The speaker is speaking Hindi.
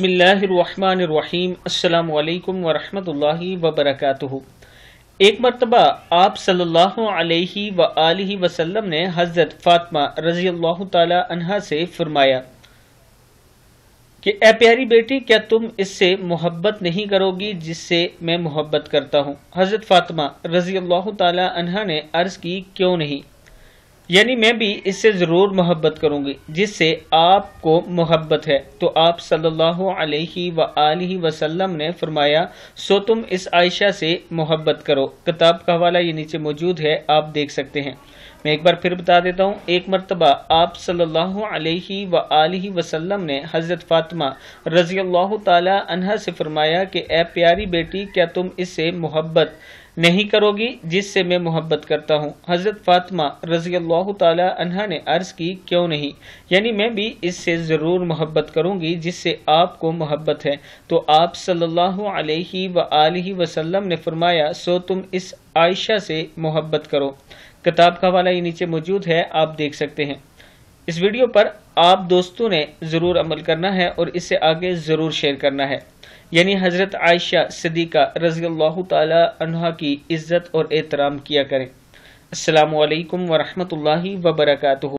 बसमीम् अल्लाम वरहमल वबरक एक मरतबा आप सल्लल्लाहु अलैहि व वसल्लम ने हज़रत फ़ातिमा रज़ी अल्लाह तहा से फ़रमाया कि ए प्यारी बेटी क्या तुम इससे मोहब्बत नहीं करोगी जिससे मैं मोहब्बत करता हूँ हज़रत फ़ातिमा रज़ी अल्लाह तहा ने अर्ज़ की क्यों नहीं यानी मैं भी इससे ज़रूर मोहब्बत करूँगी जिससे आपको मोहब्बत है तो आप सल्लल्लाहु अलैहि व आलिहि वसल्लम ने फरमाया सो तुम इस आयशा से मोहब्बत करो किताब का हवाला ये नीचे मौजूद है आप देख सकते हैं मैं एक बार फिर बता देता हूँ एक मरतबा आप सल्लल्लाहु अलैहि व आलिहि वसल्लम ने हज़रत फ़ातिमा रज़ी अल्लाह तला से फरमाया कि ए प्यारी बेटी क्या तुम इससे मोहब्बत नहीं करोगी जिससे मैं मोहब्बत करता हूँ हज़रत फातिमा रजी अल्लाह तहा ने अर्ज़ की क्यों नहीं यानी मैं भी इससे ज़रूर मोहब्बत करूँगी जिससे आपको मोहब्बत है तो आप सल्लल्लाहु अलैहि व वसल्लम ने फरमाया सो तुम इस आयशा से मोहब्बत करो किताब का वाला ये नीचे मौजूद है आप देख सकते हैं इस वीडियो पर आप दोस्तों ने ज़रूर अमल करना है और इसे आगे ज़रूर शेयर करना है यानी हज़रत आयशा सदीक़ा रज़ी अल्लाह तहा की इज़्ज़त और एहतराम किया करें अल्लाम वरहमल वबरकू